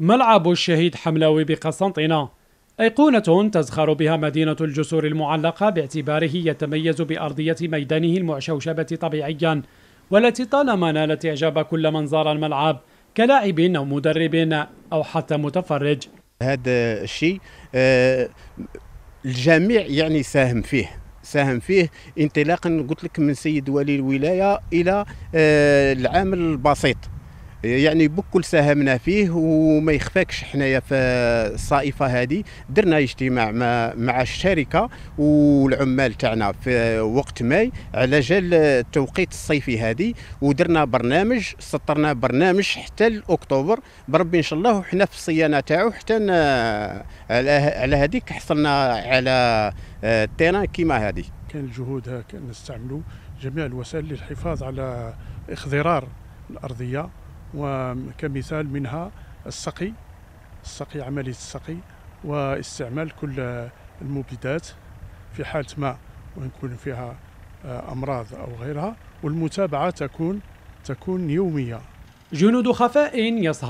ملعب الشهيد حملاوي بقسنطينة أيقونة تزخر بها مدينة الجسور المعلقة باعتباره يتميز بأرضية ميدانه المعشوشبة طبيعيا والتي طالما نالت إعجاب كل من زار الملعب كلاعب أو مدرب أو حتى متفرج هذا الشيء آه، الجميع يعني ساهم فيه ساهم فيه انطلاقا قلت لك من سيد ولي الولايه الى آه، العامل البسيط يعني بكل ساهمنا فيه وما يخفاكش حنايا في الصائفه هذه درنا اجتماع مع مع الشركه والعمال تاعنا في وقت ماي على جال التوقيت الصيفي هذه ودرنا برنامج سطرنا برنامج حتى لاكتوبر بربي ان شاء الله وحنا في الصيانه تاعو حتى على على هذيك حصلنا على آه، التيران كيما هذه كان الجهود هكا نستعملوا جميع الوسائل للحفاظ على اخضرار الارضيه وكمثال منها السقي السقي عملية السقي واستعمال كل المبيدات في حالة ما ويكون فيها آه، أمراض أو غيرها والمتابعة تكون تكون يومية جنود خفاء يصهر